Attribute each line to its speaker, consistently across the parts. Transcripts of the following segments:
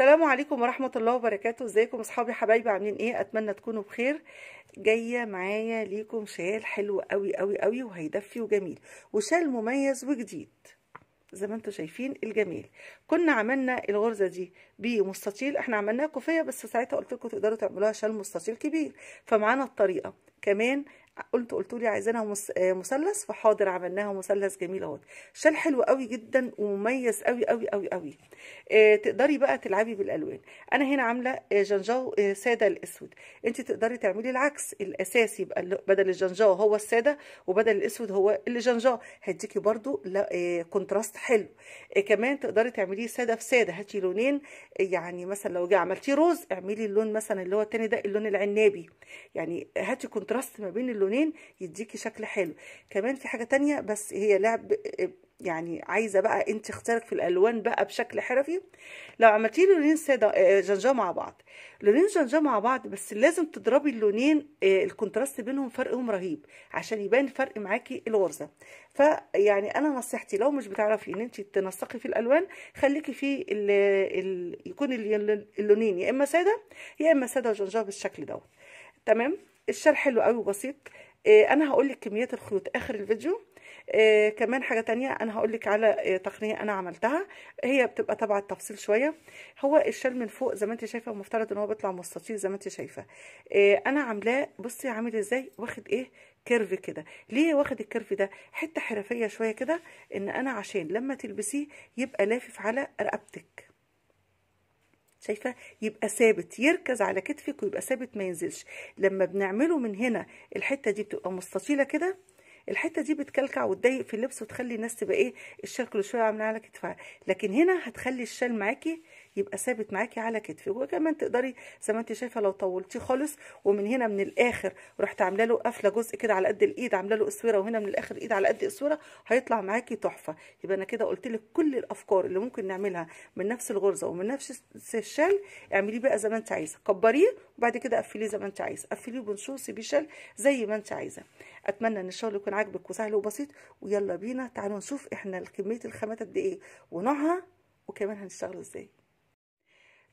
Speaker 1: السلام عليكم ورحمة الله وبركاته ازيكم اصحابي حبايبي عاملين ايه اتمنى تكونوا بخير جاية معايا ليكم شال حلو قوي قوي قوي وهيدفي وجميل وشال مميز وجديد زي ما انتم شايفين الجميل كنا عملنا الغرزه دي بمستطيل احنا عملناها كوفيه بس ساعتها قلت لكم تقدروا تعملوها شال مستطيل كبير فمعانا الطريقه كمان قلت قلتوا لي عايزينها آه، مثلث فحاضر عملناها مثلث جميل اهوت شال حلو قوي جدا ومميز قوي قوي قوي قوي آه، تقدري بقى تلعبي بالالوان انا هنا عامله آه، جنجاو ساده الاسود انت تقدري تعملي العكس الاساسي يبقى بدل الجنجاو هو الساده وبدل الاسود هو الجنجاو هيديكي برده كونتراست حلو كمان تقدري تعمليه ساده في ساده هاتي لونين يعني مثلا لو جه عملتي روز اعملي اللون مثلا اللي هو الثاني ده اللون العنابي يعني هاتي كونتراست ما بين اللون اللونين يديكي شكل حلو كمان في حاجه تانية بس هي لعب يعني عايزه بقى انت اختيارك في الالوان بقى بشكل حرفي لو عملتي لونين ساده آه، جنجا مع بعض لونين جنجا مع بعض بس لازم تضربي اللونين آه، الكونتراست بينهم فرقهم رهيب عشان يبان فرق معاكي الغرزه فيعني انا نصيحتي لو مش بتعرفي ان انت تنسقي في الالوان خليكي في الـ الـ يكون اللونين يا اما ساده يا اما ساده وجنجا بالشكل دوت تمام الشال حلو قوي وبسيط إيه، انا هقول لك كميات الخيوط اخر الفيديو آه كمان حاجة تانية أنا هقول لك على آه تقنية أنا عملتها هي بتبقى تبع التفصيل شوية هو الشال من فوق زي ما انت شايفة المفترض إن هو بيطلع مستطيل زي ما انت شايفة آه أنا عاملاه بصي عامل ازاي واخد ايه كيرف كده ليه واخد الكيرف ده حتة حرفية شوية كده إن أنا عشان لما تلبسيه يبقى لافف على رقبتك شايفة يبقى ثابت يركز على كتفك ويبقى ثابت ما ينزلش لما بنعمله من هنا الحتة دي بتبقى مستطيلة كده الحته دي بتكلكع وتضيق في اللبس وتخلي الناس تبقى ايه الشال كل شويه عامله على كتفها لكن هنا هتخلي الشال معاكي يبقى ثابت معاكي على كتفك وكمان تقدري زي ما انت شايفه لو طولتيه خالص ومن هنا من الاخر رحت عامله له قفله جزء كده على قد الايد عامله له اسوره وهنا من الاخر ايد على قد اسوره هيطلع معاكي تحفه يبقى انا كده قلت لك كل الافكار اللي ممكن نعملها من نفس الغرزه ومن نفس الشال اعمليه بقى زي ما انت عايزه كبريه وبعد كده قفليه زي ما انت عايزه قفليه بنشوصي بشال زي ما انت عايزه اتمنى ان الشغل يكون عاجبك وسهل وبسيط ويلا بينا تعالوا نشوف احنا كميه الخامات قد ايه ونوعها وكمان هنشتغله ازاي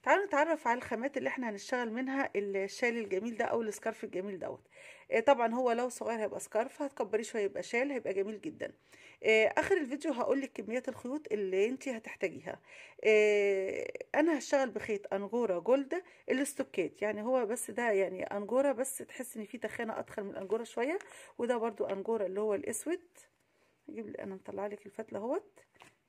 Speaker 1: تعالوا نتعرف على الخامات اللي احنا هنشتغل منها الشال الجميل ده او السكارف الجميل دوت اه طبعا هو لو صغير هيبقى سكارف هتكبريه شويه يبقى شال هيبقى جميل جدا اه اخر الفيديو هقول لك كميات الخيوط اللي انت هتحتاجيها اه انا هشتغل بخيط انجوره جولد الاستوكات يعني هو بس ده يعني انجوره بس تحس ان في تخانه ادخل من الانجوره شويه وده برضو انجوره اللي هو الاسود هجيب انا مطلع لك الفتله اهوت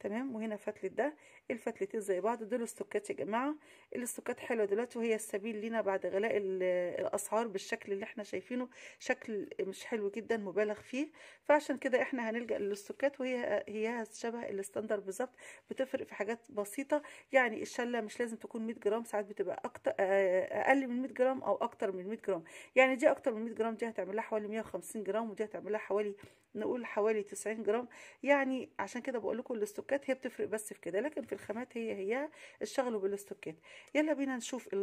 Speaker 1: تمام وهنا فتله ده الفتلتين زي بعض دول السكات يا جماعه الاستوكات حلوه دلوقتي وهي السبيل لينا بعد غلاء الاسعار بالشكل اللي احنا شايفينه شكل مش حلو جدا مبالغ فيه فعشان كده احنا هنلجا للسكات وهي هي شبه الاستاندر بالظبط بتفرق في حاجات بسيطه يعني الشله مش لازم تكون 100 جرام ساعات بتبقى اكتر آه، اقل من 100 جرام او اكتر من 100 جرام يعني دي اكتر من 100 جرام دي هتعمل لها حوالي 150 جرام ودي هتعمل لها حوالي نقول حوالي 90 جرام يعني عشان كده بقول لكم الاستوكات هي بتفرق بس في كده لكن في الخامات هي هي اشتغلوا بالاستوكات يلا بينا نشوف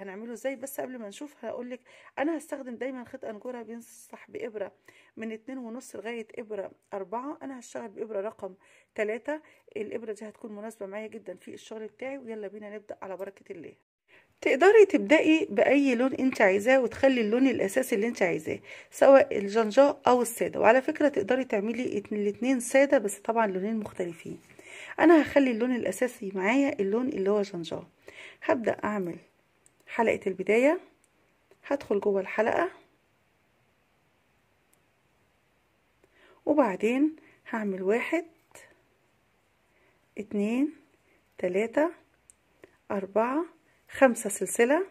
Speaker 1: هنعمله ازاي بس قبل ما نشوف هقول لك انا هستخدم دايما خيط انجوره بينصح بابره من اتنين ونص لغايه ابره أربعة انا هشتغل بابره رقم تلاتة الابره دي هتكون مناسبه معايا جدا في الشغل بتاعي ويلا بينا نبدا على بركه الله تقدري تبدأي بأي لون انت عايزاه وتخلي اللون الأساسي اللي انت عايزاه سواء الجنجاء أو السادة وعلى فكرة تقدري تعملي الاتنين سادة بس طبعا لونين مختلفين انا هخلي اللون الاساسي معايا اللون اللي هو جنجاه هبدا اعمل حلقه البدايه هدخل جوه الحلقه وبعدين هعمل واحد اتنين تلاتة أربعة خمسة سلسلة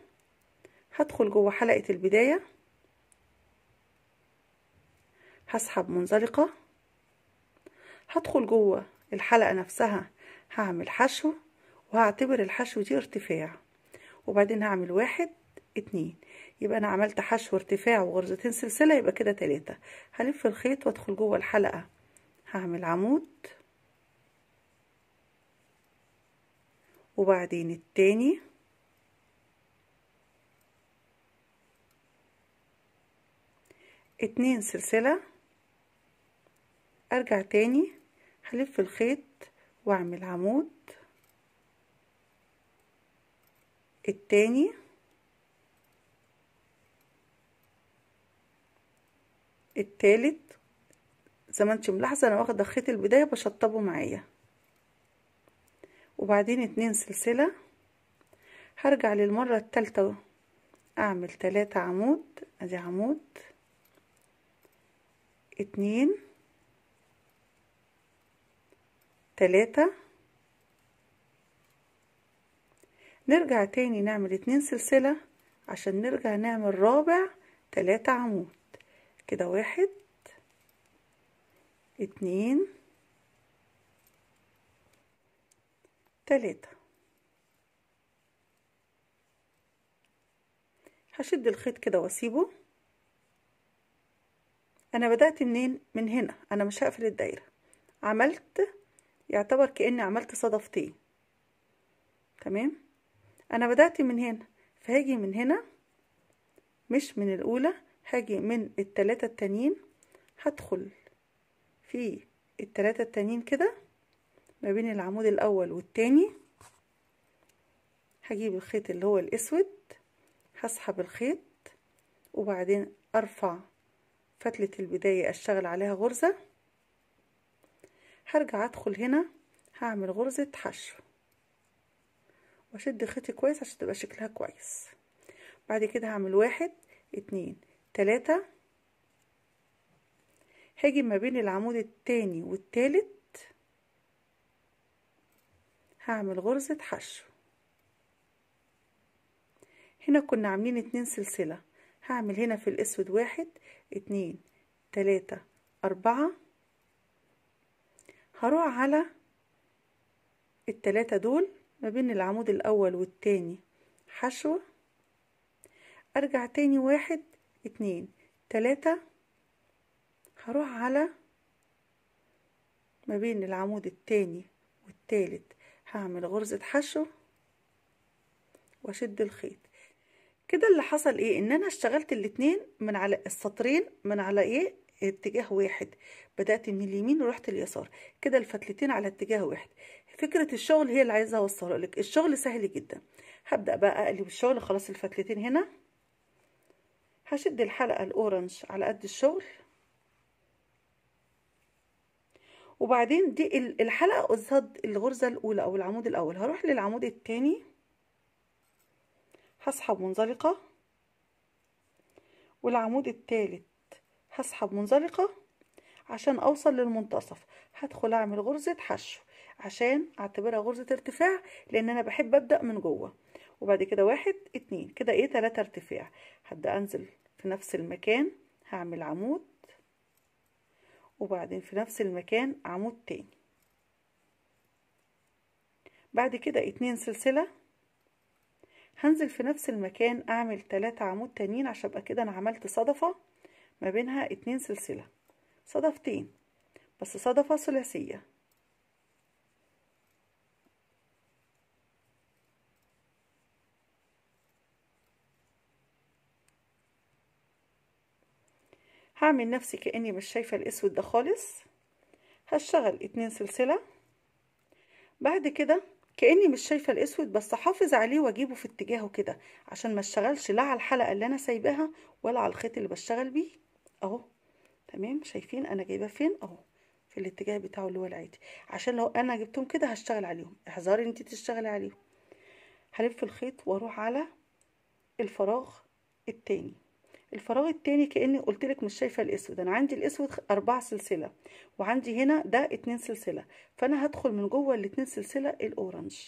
Speaker 1: هدخل جوه حلقة البداية هسحب منزلقة هدخل جوه الحلقة نفسها هعمل حشو وهعتبر الحشو دي ارتفاع وبعدين هعمل واحد اتنين يبقى انا عملت حشو ارتفاع وغرزتين سلسلة يبقى كده تلاتة هلف الخيط وادخل جوه الحلقة هعمل عمود وبعدين التاني اتنين سلسلة ارجع تاني هلف الخيط واعمل عمود التاني التالت زي ما انت ملاحظه انا واخده خيط البدايه بشطبه معايا وبعدين اتنين سلسله هرجع للمره التالتة اعمل تلاتة عمود ادي عمود اتنين تلاتة نرجع تاني نعمل اتنين سلسلة عشان نرجع نعمل رابع تلاتة عمود كده واحد اتنين تلاتة هشد الخيط كده واسيبه انا بدأت منين من هنا انا مش هقفل الدايرة عملت يعتبر كأني عملت صدفتين تمام انا بدأت من هنا فهاجي من هنا مش من الاولى هاجي من التلاتة التانيين هدخل في التلاتة التانيين كده ما بين العمود الاول والتاني هجيب الخيط اللي هو الاسود هسحب الخيط وبعدين ارفع فتلة البداية اشتغل عليها غرزة هرجع ادخل هنا هعمل غرزة حشو واشد خيطي كويس عشان تبقى شكلها كويس بعد كده هعمل واحد اتنين تلاتة هاجي ما بين العمود التاني والتالت هعمل غرزة حشو هنا كنا عاملين اتنين سلسلة هعمل هنا في الاسود واحد اتنين تلاتة اربعة هروح على التلاتة دول ما بين العمود الأول والتاني حشو أرجع تاني واحد اتنين تلاتة هروح على ما بين العمود التاني والتالت هعمل غرزة حشو واشد الخيط كده اللي حصل ايه ان انا اشتغلت الاتنين من على السطرين من على ايه اتجاه واحد بدأت من اليمين ورحت اليسار كده الفتلتين على اتجاه واحد فكرة الشغل هي اللي عايزة أوصلها لك الشغل سهل جدا هبدأ بقى أقلب الشغل خلاص الفتلتين هنا هشد الحلقة الأورنج على قد الشغل وبعدين دي الحلقة قصاد الغرزة الأولى أو العمود الأول هروح للعمود الثاني هسحب منزلقة والعمود الثالث هسحب منزلقة عشان اوصل للمنتصف هدخل اعمل غرزة حشو عشان اعتبرها غرزة ارتفاع لان انا بحب ابدأ من جوه وبعد كده واحد اتنين كده ايه تلاتة ارتفاع هبدأ انزل في نفس المكان هعمل عمود وبعدين في نفس المكان عمود تاني بعد كده اتنين سلسلة هنزل في نفس المكان اعمل تلاتة عمود تانيين عشان ابقى كده انا عملت صدفة ما بينها اتنين سلسلة صدفتين بس صدفة ثلاثية هعمل نفسي كأني مش شايفة الأسود ده خالص هشتغل اتنين سلسلة بعد كده كأني مش شايفة الأسود بس هحافظ عليه وأجيبه في اتجاهه كده عشان ما اشتغلش لا على الحلقة اللي أنا سايباها ولا على الخيط اللي بشتغل بيه اهو تمام شايفين انا جايباه فين اهو في الاتجاه بتاعه اللي هو العادي عشان لو انا جبتهم كده هشتغل عليهم احذري ان انت تشتغلي عليهم هلف الخيط واروح على الفراغ التاني الفراغ التاني كاني قلت لك مش شايفه الاسود انا عندي الاسود اربع سلسله وعندي هنا ده اتنين سلسله فانا هدخل من جوه الاتنين سلسله الاورنج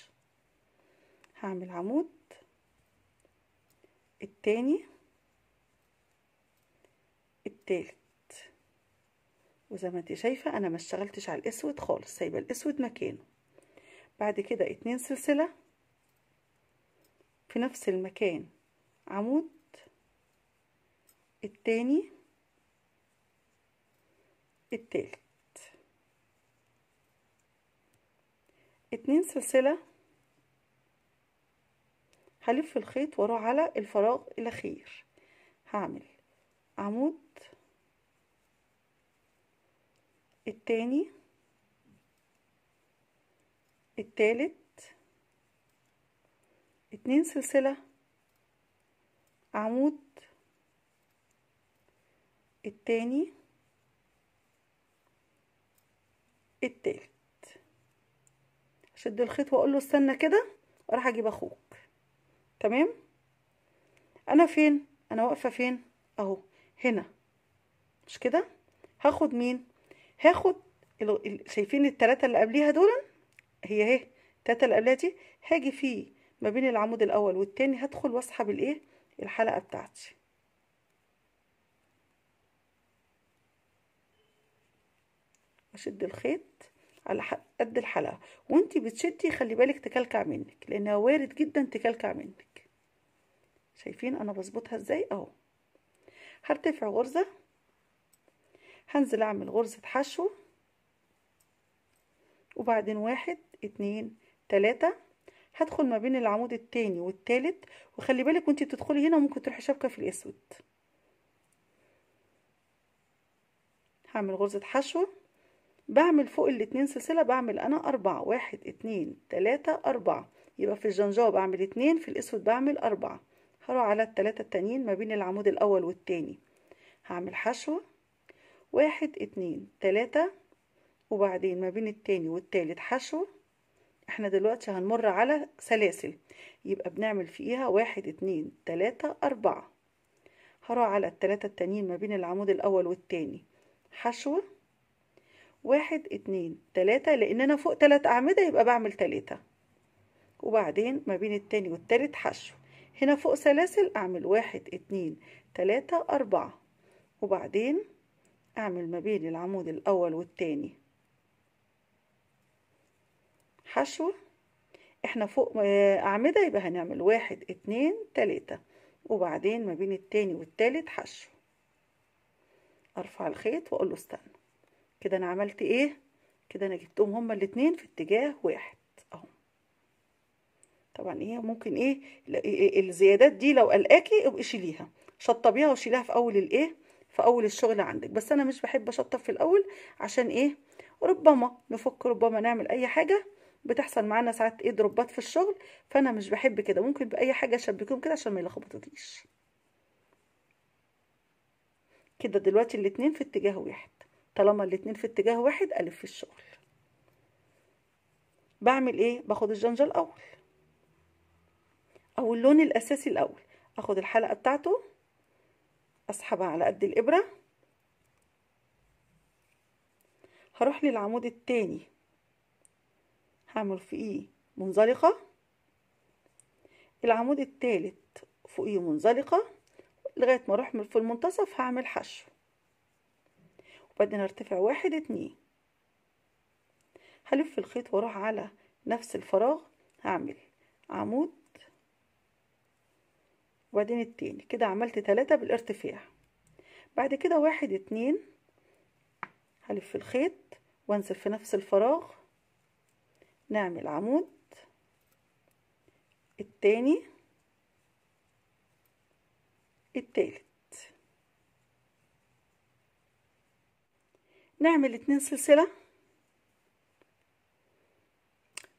Speaker 1: هعمل عمود التاني التالت وزي ما انت شايفة انا ما اشتغلتش على الاسود خالص سايبة الاسود مكانه بعد كده اتنين سلسلة في نفس المكان عمود التاني التالت اتنين سلسلة هلف الخيط واروح على الفراغ الاخير هعمل عمود التاني التالت اتنين سلسلة عمود التاني التالت شد الخيط واقول له استنى كده واروح اجيب اخوك تمام انا فين انا واقفه فين اهو هنا مش كده هاخد مين هاخد شايفين التلاتة اللي قبليها دول هي اهي التلاتة اللي قبليها دي هاجي في ما بين العمود الاول والتاني هدخل واسحب الايه الحلقة بتاعتي اشد الخيط على قد الحلقة وانتي بتشدي خلي بالك تكلكع منك لانها وارد جدا تكلكع منك شايفين انا بظبطها ازاي اهو هرتفع غرزة هنزل اعمل غرزة حشو وبعدين واحد اتنين تلاتة هدخل ما بين العمود التاني والتالت وخلي بالك وانتي بتدخلي هنا ممكن تروحي شبكة في الاسود هعمل غرزة حشو بعمل فوق الاتنين سلسلة بعمل انا اربعة واحد اتنين تلاتة اربعة يبقى في الجنجاو بعمل اتنين في الاسود بعمل اربعة هروح على التلاتة التانيين ما بين العمود الاول والتاني هعمل حشو واحد اتنين تلاتة وبعدين ما بين التاني والتالت حشو احنا دلوقتي هنمر على سلاسل يبقى بنعمل فيها واحد اتنين تلاتة اربعة هروح على التلاتة التانيين ما بين العمود الاول والتاني حشو واحد اتنين تلاتة لان انا فوق تلات اعمدة يبقى بعمل تلاتة وبعدين ما بين التاني والتالت حشو هنا فوق سلاسل اعمل واحد اتنين تلاتة اربعة وبعدين أعمل ما بين العمود الأول والتاني حشو احنا فوق آه، أعمدة يبقى هنعمل واحد اتنين تلاتة وبعدين ما بين التاني والتالت حشو أرفع الخيط وأقول له استنى كده أنا عملت إيه؟ كده أنا جبتهم هما الاتنين في اتجاه واحد أهو طبعا إيه ممكن إيه, إيه،, إيه، الزيادات دي لو قلقاكي ابقي شيليها شطبيها وشيليها في أول الإيه في اول الشغل عندك بس انا مش بحب اشطب في الاول عشان ايه ربما نفك ربما نعمل اي حاجه بتحصل معانا ساعات ايه دروبات في الشغل فانا مش بحب كده ممكن باي حاجه اشبكهم كده عشان ما يلخبطوكيش كده دلوقتي الاتنين في اتجاه واحد طالما الاتنين في اتجاه واحد الف في الشغل بعمل ايه باخد الجنجة الاول او اللون الاساسي الاول اخد الحلقه بتاعته اسحبها على قد الابره هروح للعمود التاني هعمل فيه إيه؟ منزلقه العمود التالت فوقيه منزلقه لغايه ما اروح في المنتصف هعمل حشو وبعدين ارتفع واحد اتنين هلف الخيط واروح على نفس الفراغ هعمل عمود وبعدين التاني كده عملت تلاتة بالارتفاع بعد كده واحد اتنين هلف الخيط وانزل في نفس الفراغ نعمل عمود التاني التالت نعمل اتنين سلسله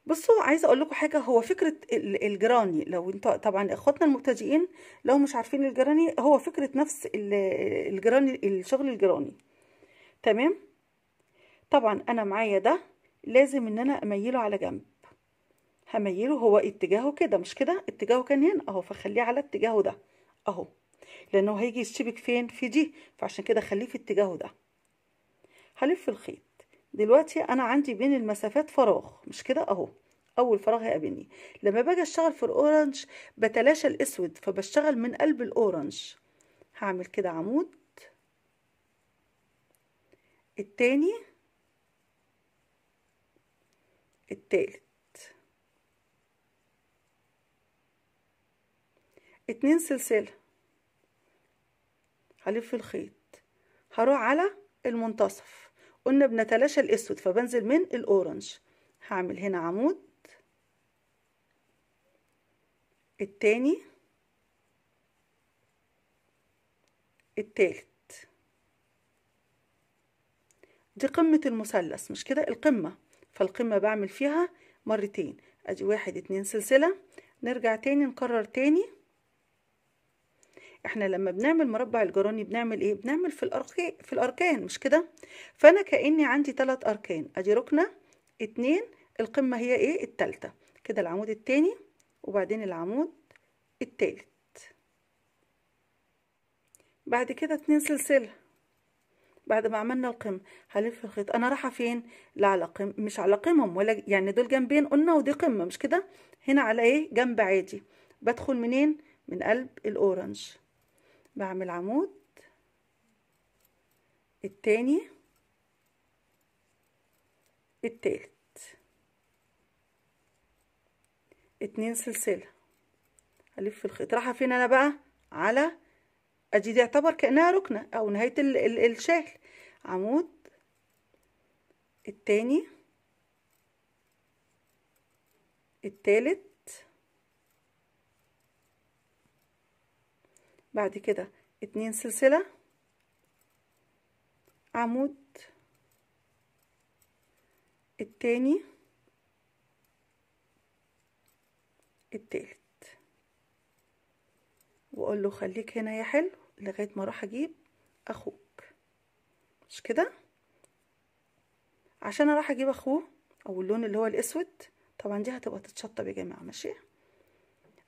Speaker 1: بصوا عايزه اقول لكم حاجه هو فكره الجراني لو انت طبعا اخواتنا المبتدئين لو مش عارفين الجراني هو فكره نفس الجراني الشغل الجراني تمام طبعا انا معايا ده لازم ان انا اميله على جنب هميله هو اتجاهه كده مش كده اتجاهه كان هنا اهو فخليه على اتجاهه ده اهو لانه هيجي يشبك فين في دي فعشان كده خليه في اتجاهه ده هلف الخيط دلوقتي انا عندي بين المسافات فراغ مش كده اهو اول فراغ هيقابلني لما باجي اشتغل في الاورنج بتلاشى الاسود فبشتغل من قلب الاورنج هعمل كده عمود التاني التالت اتنين سلسلة هلف الخيط هروح على المنتصف قلنا بنتلاشى الاسود فبنزل من الاورنج هعمل هنا عمود التاني التالت دي قمة المثلث مش كده القمة فالقمة بعمل فيها مرتين ادي واحد اتنين سلسلة نرجع تاني نكرر تاني احنا لما بنعمل مربع الجراني بنعمل ايه بنعمل في الاركان في الاركان مش كده فانا كاني عندي ثلاث اركان ادي ركنه اتنين القمه هي ايه الثالثه كده العمود التاني وبعدين العمود التالت بعد كده اتنين سلسله بعد ما عملنا القمة هلف الخيط انا رايحه فين لا على قم مش على قمم ولا يعني دول جنبين قلنا ودي قمه مش كده هنا على ايه جنب عادي بدخل منين من قلب الاورنج بعمل عمود التاني التالت اتنين سلسلة هلف الخيط رايحة فين انا بقى على ادي دي يعتبر كأنها ركنة او نهاية ال ال الشكل عمود التاني التالت بعد كده اتنين سلسلة عمود التاني التالت واقول له خليك هنا يا حلو لغاية ما اروح اجيب اخوك مش كده عشان اروح اجيب اخوه او اللون اللي هو الاسود طبعا دي هتبقى تتشطب يا جماعة ماشي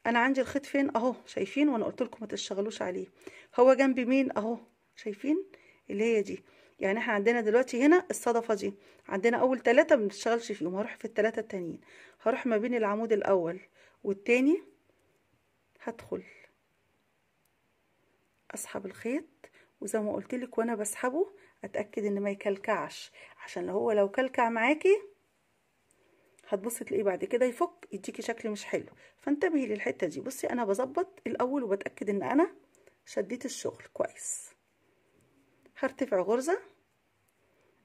Speaker 1: انا عندي الخيط فين اهو شايفين وانا قلت لكم ما تشتغلوش عليه هو جنب مين اهو شايفين اللي هي دي يعني احنا عندنا دلوقتي هنا الصدفه دي عندنا اول ثلاثه ما بنشتغلش فيهم هروح في الثلاثه التانيين هروح ما بين العمود الاول والتاني هدخل اسحب الخيط وزي ما قلت لك وانا بسحبه اتاكد ان ما يكلكعش عشان لو هو لو كلكع معاكي هتبصي تلاقيه بعد كده يفك يديكي شكل مش حلو فانتبهي للحته دي بصي انا بظبط الاول وبتاكد ان انا شديت الشغل كويس هرتفع غرزه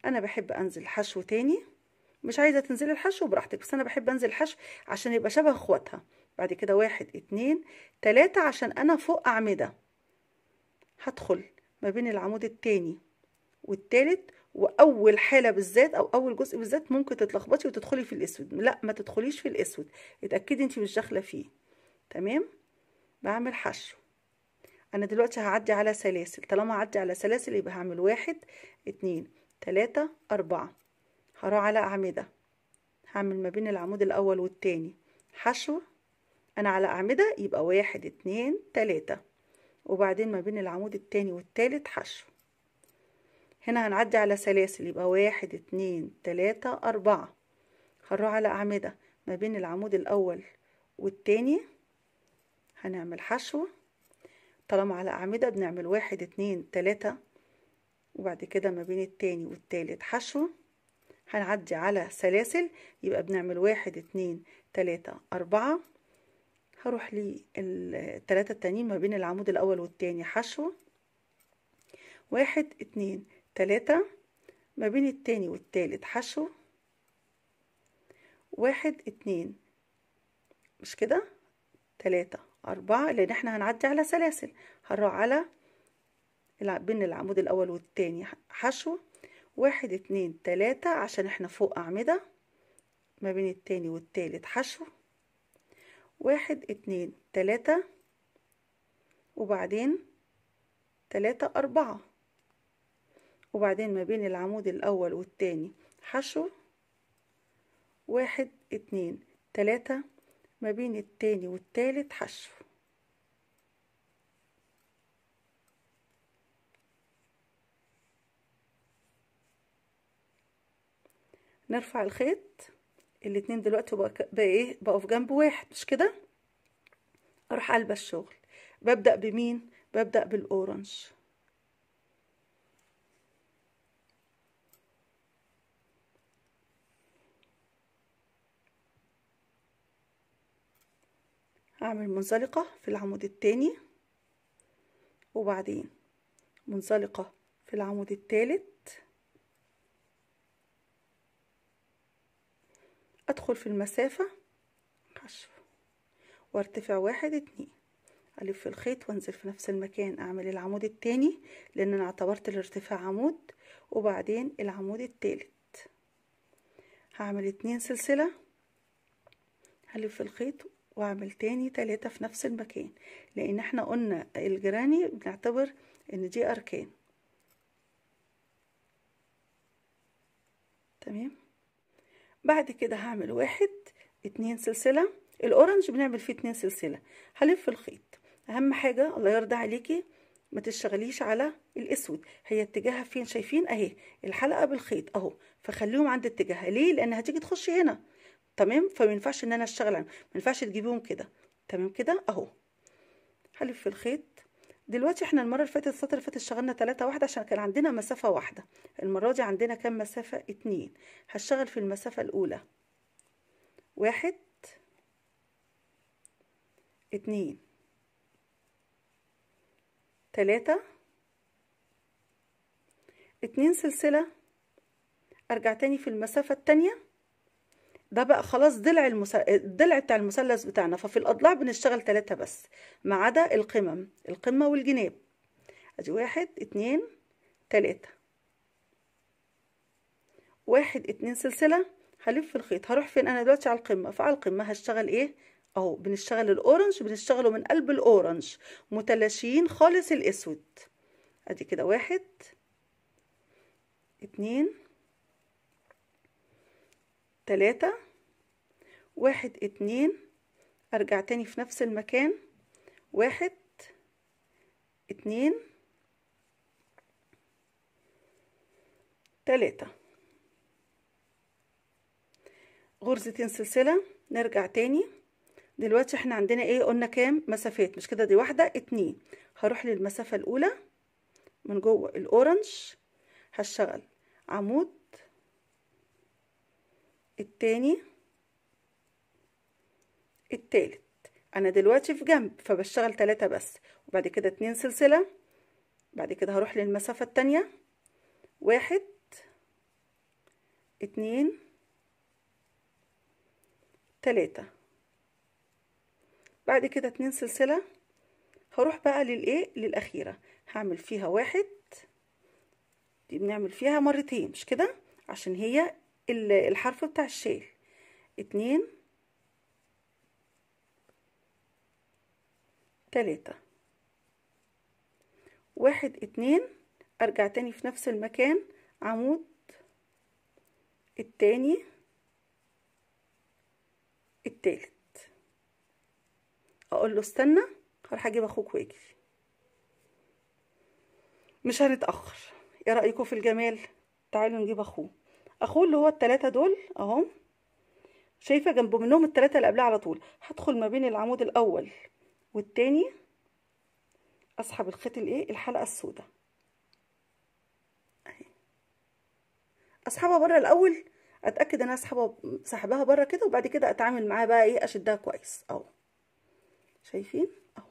Speaker 1: انا بحب انزل حشو تاني مش عايزه تنزلي الحشو براحتك بس انا بحب انزل حشو عشان يبقى شبه اخواتها بعد كده واحد اتنين تلاتة عشان انا فوق اعمده هدخل ما بين العمود التاني والتالت واول حاله بالذات او اول جزء بالذات ممكن تتلخبطي وتدخلي في الاسود لا ما تدخليش في الاسود اتاكدي انت مش داخله فيه تمام بعمل حشو انا دلوقتي هعدي على سلاسل طالما هعدي على سلاسل يبقى هعمل واحد اتنين تلاتة اربعة هروح على اعمده هعمل ما بين العمود الاول والتاني حشو انا على اعمده يبقى واحد اتنين تلاتة وبعدين ما بين العمود التاني والتالت حشو هنا هنعدي على سلاسل يبقى واحد اتنين تلاتة أربعة هنروح على أعمدة ما بين العمود الأول والتاني هنعمل حشو طالما على أعمدة بنعمل واحد اتنين تلاتة وبعد كده ما بين التاني والتالت حشو هنعدي على سلاسل يبقى بنعمل واحد اتنين تلاتة أربعة هروح للتلاتة التانيين ما بين العمود الأول والتاني حشو واحد اتنين تلاتة ما بين التاني والتالت حشو واحد اتنين مش كده تلاتة أربعة لأن احنا هنعدي على سلاسل هنروح على بين العمود الأول والتاني حشو واحد اتنين تلاتة عشان احنا فوق أعمدة ما بين التاني والتالت حشو واحد اتنين تلاتة وبعدين تلاتة أربعة وبعدين ما بين العمود الأول والتاني حشو واحد اتنين تلاتة ما بين التاني والتالت حشو نرفع الخيط الاتنين دلوقتي بقى ايه بقوا في جنب واحد مش كده اروح قلب الشغل ببدأ بمين ببدأ بالأورنج اعمل منزلقة في العمود التاني وبعدين منزلقة في العمود التالت أدخل في المسافة حشو وارتفع واحد اتنين ألف الخيط وانزل في نفس المكان أعمل العمود التاني لأن أنا اعتبرت الارتفاع عمود وبعدين العمود التالت هعمل اتنين سلسلة هلف الخيط واعمل تاني تلاتة في نفس المكان لان احنا قلنا الجراني بنعتبر ان دي اركان تمام بعد كده هعمل واحد اتنين سلسلة الاورنج بنعمل فيه اتنين سلسلة هلف الخيط اهم حاجة الله يرضى عليكي ما تشتغليش على الاسود هي اتجاهها فين شايفين اهي الحلقة بالخيط اهو فخليهم عند اتجاهها ليه لان هتيجي تخش هنا تمام فما ينفعش ان انا اشتغل عليهم ما ينفعش تجيبيهم كده تمام كده اهو هلف الخيط دلوقتي احنا المره اللي فاتت السطر اللي فات اشتغلنا 3 واحده عشان كان عندنا مسافه واحده المره دي عندنا كام مسافه اتنين هشتغل في المسافه الاولى واحد اتنين تلاتة اتنين سلسلة ارجع تاني في المسافة التانية ده بقى خلاص ضلع المس... الضلع بتاع المثلث بتاعنا ففي الاضلاع بنشتغل ثلاثة بس ما عدا القمم القمة والجناب ادي واحد اتنين تلاتة واحد اتنين سلسلة هلف الخيط هروح فين انا دلوقتي على القمة فعلى القمة هشتغل ايه اهو بنشتغل الاورنج بنشتغله من قلب الاورنج متلاشين خالص الاسود ادي كده واحد اتنين تلاتة واحد اتنين ارجع تاني في نفس المكان واحد اتنين تلاتة غرزتين سلسلة نرجع تاني دلوقتي احنا عندنا ايه قلنا كام مسافات مش كده دي واحدة اتنين هروح للمسافة الاولى من جوه الاورنج هشتغل عمود التاني التالت انا دلوقتي في جنب فبشتغل تلاتة بس وبعد كده اتنين سلسلة بعد كده هروح للمسافة التانية واحد اتنين تلاتة بعد كده اتنين سلسلة هروح بقى للايه للاخيرة هعمل فيها واحد دي بنعمل فيها مرتين مش كده عشان هي الحرف بتاع الشيل اتنين تلاتة واحد اتنين ارجع تاني في نفس المكان عمود التاني التالت اقول له استنى هروح اجيب اخوك واجي مش هنتاخر ايه رايكم في الجمال تعالوا نجيب اخوه اخوه اللي هو الثلاثه دول اهم شايفة جنب منهم الثلاثه اللي قبلها على طول هدخل ما بين العمود الاول والثاني اسحب الخيط الايه الحلقة السوداء اسحبها بره الاول اتاكد ان انا اسحبها سحبها بره كده وبعد كده اتعامل معاها بقى ايه اشدها كويس اهو شايفين اهو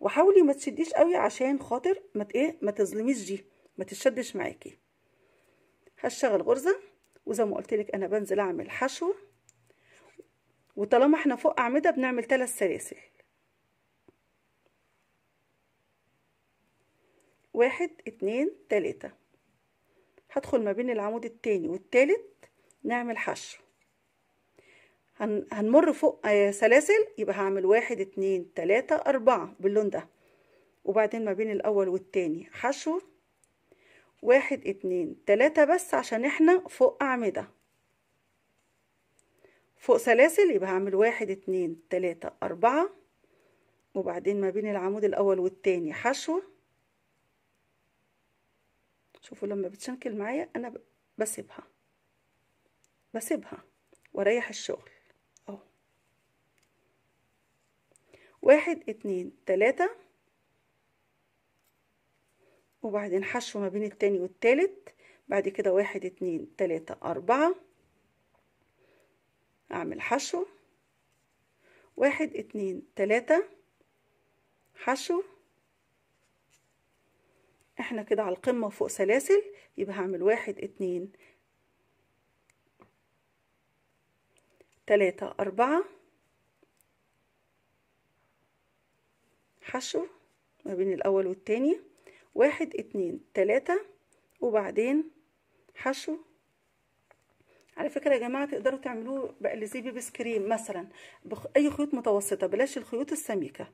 Speaker 1: وحاولي ما تشديش قوي عشان خاطر ما ايه ما تظلميش دي ما تتشدش معاكي هشتغل غرزة وزي ما قلت لك انا بنزل اعمل حشو وطالما احنا فوق اعمدة بنعمل ثلاث سلاسل واحد اتنين تلاتة هدخل ما بين العمود التاني والتالت نعمل حشو هنمر فوق آه، سلاسل يبقى هعمل واحد اتنين تلاتة اربعة باللون ده وبعدين ما بين الاول والتاني حشو واحد اتنين تلاتة بس عشان احنا فوق أعمدة فوق سلاسل يبقى هعمل واحد اتنين تلاتة أربعة وبعدين ما بين العمود الأول والتاني حشو شوفوا لما بتشنكل معايا أنا بسيبها بسيبها وأريح الشغل أهو واحد اتنين تلاتة وبعدين حشو ما بين التاني والتالت بعد كده واحد اتنين تلاتة أربعة أعمل حشو واحد اتنين تلاتة حشو احنا كده على القمة فوق سلاسل يبقى هعمل واحد اتنين تلاتة أربعة حشو ما بين الأول والتاني واحد اتنين تلاتة وبعدين حشو على فكرة يا جماعة تقدروا تعملوه بقلزيه بيبس كريم مثلا اي خيوط متوسطة بلاش الخيوط السميكة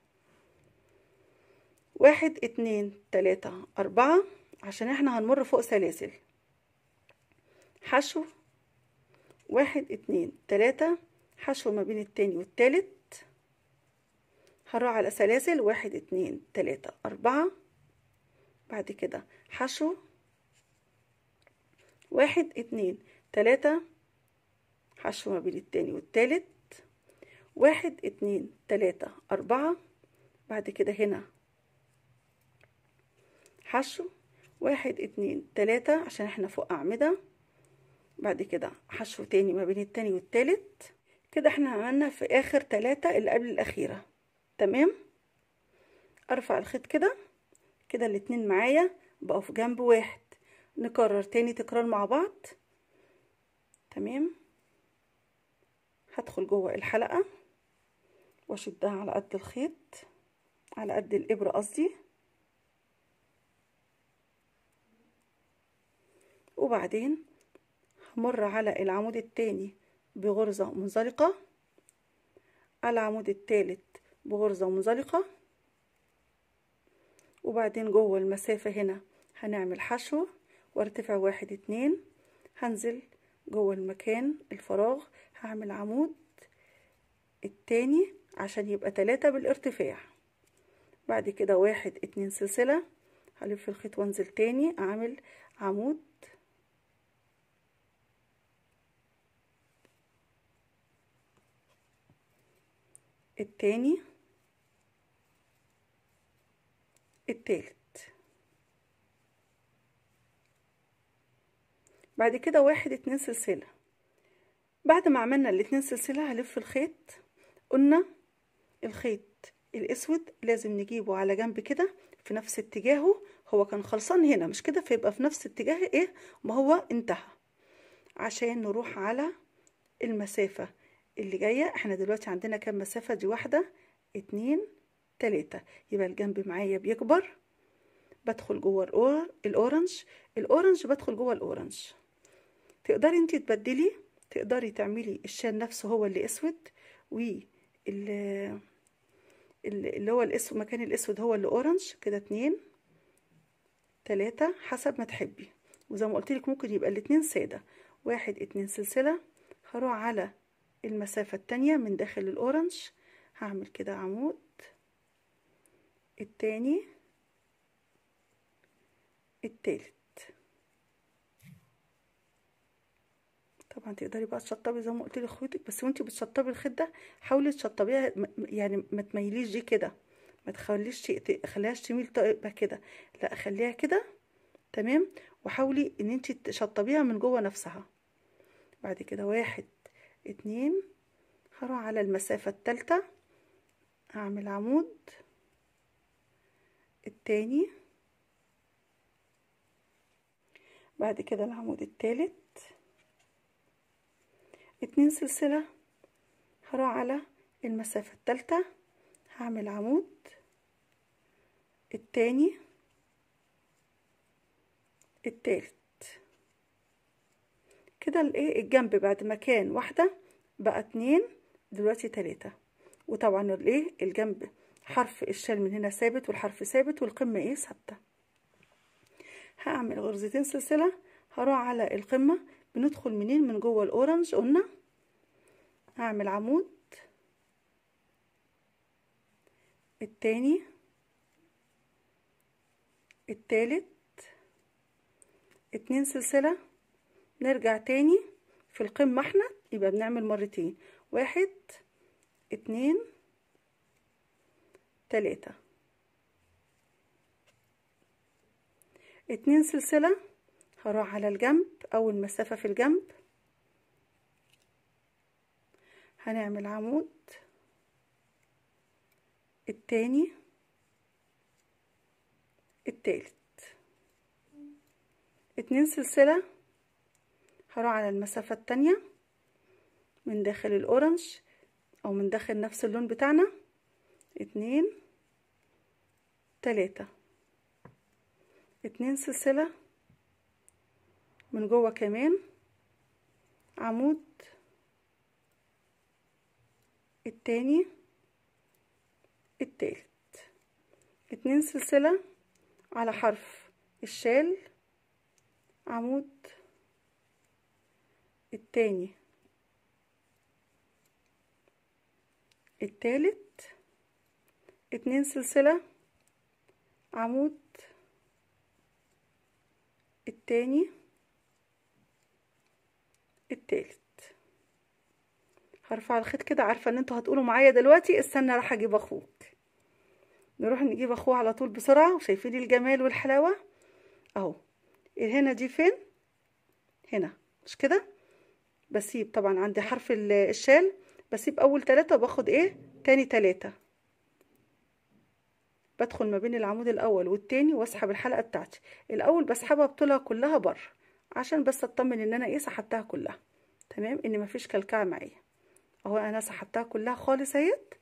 Speaker 1: واحد اتنين تلاتة أربعة عشان احنا هنمر فوق سلاسل حشو واحد اتنين تلاتة حشو ما بين التاني والتالت هنروح على سلاسل واحد اتنين تلاتة أربعة بعد كده حشو واحد اتنين تلاتة حشو ما بين التاني والتالت واحد اتنين تلاتة أربعة بعد كده هنا حشو واحد اتنين تلاتة عشان احنا فوق أعمدة بعد كده حشو تاني ما بين التاني والتالت كده احنا عملنا في آخر تلاتة اللي قبل الأخيرة تمام أرفع الخيط كده كده الاتنين معايا بقوا في جنب واحد نكرر تاني تكرار مع بعض تمام هدخل جوه الحلقة واشدها على قد الخيط على قد الإبرة قصدي وبعدين همر على العمود التاني بغرزة منزلقة العمود التالت بغرزة منزلقة وبعدين جوه المسافة هنا هنعمل حشو وارتفع واحد اتنين هنزل جوه المكان الفراغ هعمل عمود التاني عشان يبقى تلاتة بالارتفاع بعد كده واحد اتنين سلسلة هلف الخيط وانزل تاني اعمل عمود التاني التالت بعد كده واحد اتنين سلسلة بعد ما عملنا الاتنين سلسلة هلف الخيط قلنا الخيط الاسود لازم نجيبه على جنب كده في نفس اتجاهه هو كان خلصان هنا مش كده فيبقى في نفس اتجاه ايه ما هو انتهى عشان نروح على المسافة اللي جاية احنا دلوقتي عندنا كام مسافة دي واحدة اتنين تلاتة يبقى الجنب معايا بيكبر بدخل جوه الأور... الأورنج الأورنج بدخل جوه الأورنج تقدري انت تبدلي تقدري تعملي الشال نفسه هو اللي أسود وال اللي هو الأسود مكان الأسود هو اللي أورنج كده اتنين تلاتة حسب ما تحبي وزي ما قلت لك ممكن يبقى الاتنين سادة واحد اتنين سلسلة هروح على المسافة التانية من داخل الأورنج هعمل كده عمود التاني التالت طبعا تقدري بقى تشطبي زي ما قلت لاخواتك بس وانتي بتشطبي الخيط ده حاولي تشطبيها يعني ما تميليش دي كده ما تخليش خليهاش تميل طيبه كده لا خليها كده تمام وحاولي ان انتي تشطبيها من جوه نفسها بعد كده واحد اتنين هروح على المسافه الثالثه اعمل عمود الثاني بعد كده العمود الثالث اتنين سلسلة هروح على المسافة الثالثه هعمل عمود الثاني الثالث كده الايه الجنب بعد ما كان واحدة بقى اتنين دلوقتي تلاتة وطبعا الايه الجنب حرف الشال من هنا ثابت والحرف ثابت والقمة ايه ثابتة هعمل غرزتين سلسلة هروح على القمة بندخل منين من جوه الاورنج قلنا هعمل عمود التاني التالت اتنين سلسلة نرجع تاني في القمة احنا يبقى بنعمل مرتين واحد اتنين تلاتة اتنين سلسلة هروح على الجنب أول مسافة في الجنب هنعمل عمود التاني التالت اتنين سلسلة هروح على المسافة التانية من داخل الأورنج أو من داخل نفس اللون بتاعنا اتنين تلاتة اتنين سلسلة من جوه كمان عمود التاني التالت اتنين سلسلة على حرف الشال عمود التاني التالت اتنين سلسلة عمود التاني التالت هرفع الخيط كده عارفه ان انتوا هتقولوا معايا دلوقتي استنى راح اجيب اخوك نروح نجيب اخوه على طول بسرعه وشايفين الجمال والحلاوه اهو هنا دي فين هنا مش كده بسيب طبعا عندي حرف الشال بسيب اول ثلاثة وباخد ايه تاني ثلاثة بدخل ما بين العمود الاول والتاني واسحب الحلقه بتاعتي الاول بسحبها بطولها كلها بره عشان بس اطمن ان انا ايه سحبتها كلها تمام ان مفيش كلكعه معايا اهو انا سحبتها كلها خالص اهيت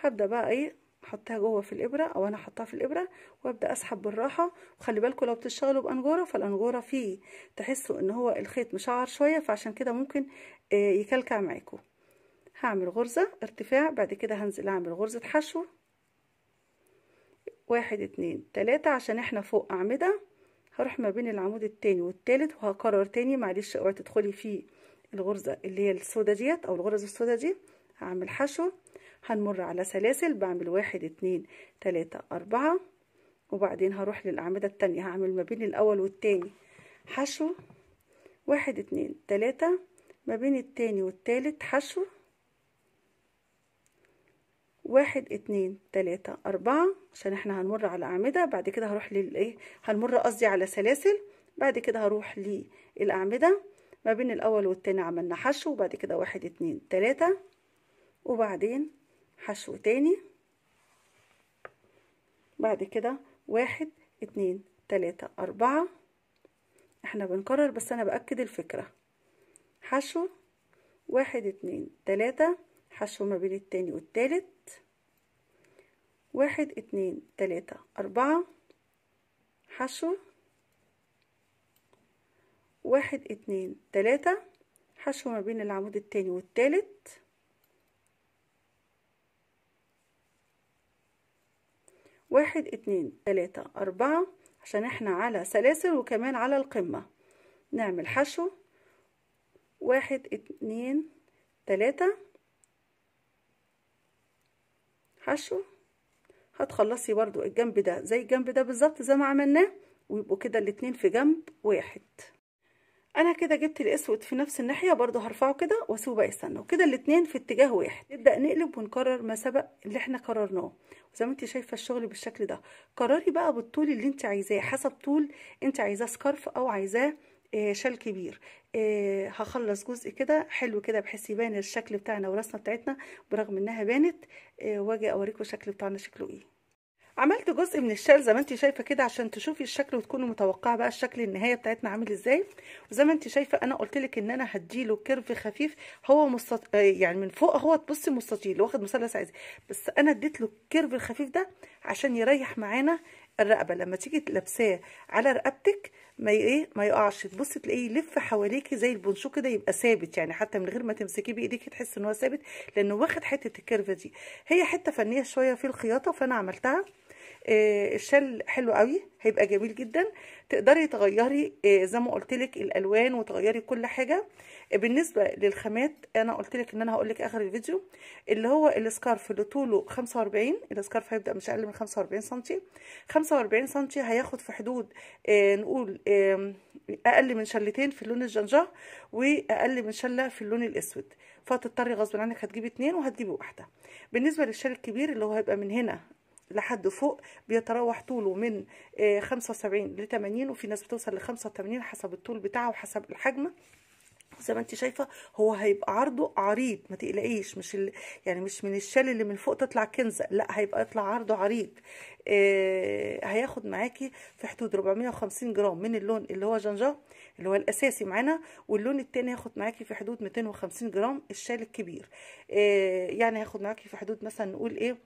Speaker 1: هبدا بقى ايه احطها جوه في الابره او انا احطها في الابره وابدا اسحب بالراحه وخلي بالكم لو بتشتغلوا بانجوره فالانجوره فيه تحسوا ان هو الخيط مشعر شويه فعشان كده ممكن آه، يكلكع معاكم هعمل غرزه ارتفاع بعد كده هنزل اعمل غرزه حشو واحد اتنين تلاتة عشان احنا فوق أعمدة هروح ما بين العمود التاني والتالت وهكرر تاني معلش اوعي تدخلي في الغرزة اللي هي السودا ديت أو الغرز السودا دي هعمل حشو هنمر على سلاسل بعمل واحد اتنين تلاتة أربعة وبعدين هروح للأعمدة التانية هعمل ما بين الأول والتاني حشو واحد اتنين تلاتة ما بين التاني والتالت حشو واحد اتنين تلاتة أربعة عشان احنا هنمر على أعمدة بعد كده هروح للإيه هنمر قصدي على سلاسل بعد كده هروح للأعمدة ما بين الأول والتاني عملنا حشو وبعد كده واحد اتنين تلاتة وبعدين حشو تاني بعد كده واحد اتنين تلاتة أربعة احنا بنكرر بس أنا بأكد الفكرة حشو واحد اتنين تلاتة حشو ما بين التاني والتالت واحد اتنين تلاتة أربعة حشو واحد اتنين تلاتة حشو ما بين العمود التاني والتالت واحد اتنين تلاتة أربعة عشان احنا على سلاسل وكمان على القمة نعمل حشو واحد اتنين تلاتة حشو هتخلصي برضو الجنب ده زي الجنب ده بالظبط زي ما عملناه ويبقوا كده الاتنين في جنب واحد انا كده جبت الاسود في نفس الناحيه برضو هرفعه كده واسيبه بقى يستنى وكده الاتنين في اتجاه واحد نبدا نقلب ونكرر ما سبق اللي احنا قررناه وزي ما انت شايفه الشغل بالشكل ده قرري بقى بالطول اللي انت عايزاه حسب طول انت عايزاه سكارف او عايزاه آه، شال كبير آه، هخلص جزء كده حلو كده بحيث يبان الشكل بتاعنا ورسنا بتاعتنا برغم انها بانت آه، واجي اوريكم الشكل بتاعنا شكله ايه عملت جزء من الشال زي ما انت شايفه كده عشان تشوفي الشكل وتكوني متوقعه بقى الشكل النهايه بتاعتنا عامل ازاي وزي ما انت شايفه انا قلت لك ان انا هديله كيرف خفيف هو مستط... يعني من فوق هو تبصي مستطيل واخد مثلث عادي بس انا اديت له الكيرف الخفيف ده عشان يريح معانا الرقبه لما تيجي تلبساه على رقبتك ما ايه ما يقعش تبصي تلاقيه يلف حواليكي زي البنشو كده يبقى ثابت يعني حتى من غير ما تمسكيه بايديكي تحس ان هو ثابت لانه واخد حته الكيرفه دي هي حته فنيه شويه في الخياطه فانا عملتها الشال آه، حلو قوي هيبقى جميل جدا تقدري تغيري آه، زي ما قلت لك الالوان وتغيري كل حاجه آه، بالنسبه للخامات انا قلت لك ان انا هقول لك اخر الفيديو اللي هو السكارف اللي طوله 45 السكارف هيبدا مش اقل من 45 سم 45 سم هياخد في حدود نقول اقل من شلتين في اللون الجنجاه واقل من شله في اللون الاسود فهتضطري غصب عنك هتجيبي اتنين وهتجيبي واحده بالنسبه للشال الكبير اللي هو هيبقى من هنا لحد فوق بيتراوح طوله من 75 ل 80 وفي ناس بتوصل ل 85 حسب الطول بتاعه وحسب الحجم زي ما انت شايفه هو هيبقى عرضه عريض ما تقلقيش مش ال... يعني مش من الشال اللي من فوق تطلع كنزه لا هيبقى يطلع عرضه عريض آه هياخد معاكي في حدود 450 جرام من اللون اللي هو جنجر اللي هو الاساسي معانا واللون التاني هاخد معاكي في حدود 250 جرام الشال الكبير إيه يعني هاخد معاكي في حدود مثلا نقول ايه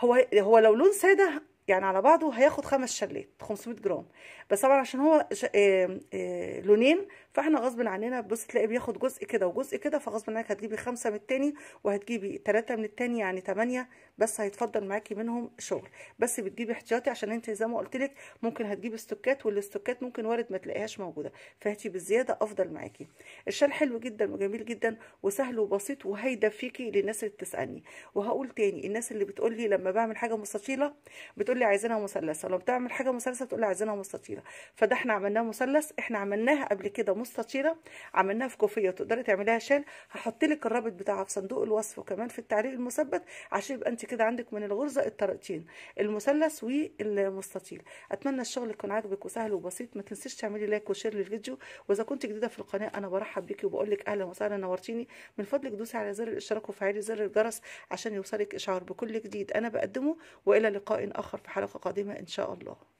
Speaker 1: هو هو لو لون ساده يعني على بعضه هياخد خمس شلات 500 جرام بس طبعا عشان هو إيه إيه لونين فاحنا غصب عننا بص تلاقي بياخد جزء كده وجزء كده فغصب عنك هتجيبي خمسة من التاني وهتجيبي تلاتة من التاني يعني تمانية بس هيتفضل معاكي منهم شغل بس بتجيبي احتياطي عشان انت زي ما قلت لك ممكن هتجيبي استوكات والاستوكات ممكن وارد ما تلاقيهاش موجودة فهاتي بالزيادة افضل معاكي الشال حلو جدا وجميل جدا وسهل وبسيط وهيدفيكي للناس اللي بتسألني وهقول تاني الناس اللي بتقول لي لما بعمل حاجة مستطيلة بتقول لي عايزينها مثلثة لو بتعمل حاجة مثلثة بتقول لي عايزينها مستطيلة فده احنا عملناه مثلث احنا عملناها قبل كده مستطيله عملناها في كوفيه تقدري تعمليها شال هحط لك الرابط بتاعها في صندوق الوصف وكمان في التعليق المثبت عشان يبقى انت كده عندك من الغرزه الطريقتين المثلث والمستطيل اتمنى الشغل يكون عاجبك وسهل وبسيط ما تنسيش تعملي لايك وشير للفيديو واذا كنت جديده في القناه انا برحب بيكي وبقول لك اهلا وسهلا نورتيني من فضلك دوسي على زر الاشتراك وفعلي زر الجرس عشان يوصلك اشعار بكل جديد انا بقدمه والى لقاء اخر في حلقه قادمه ان شاء الله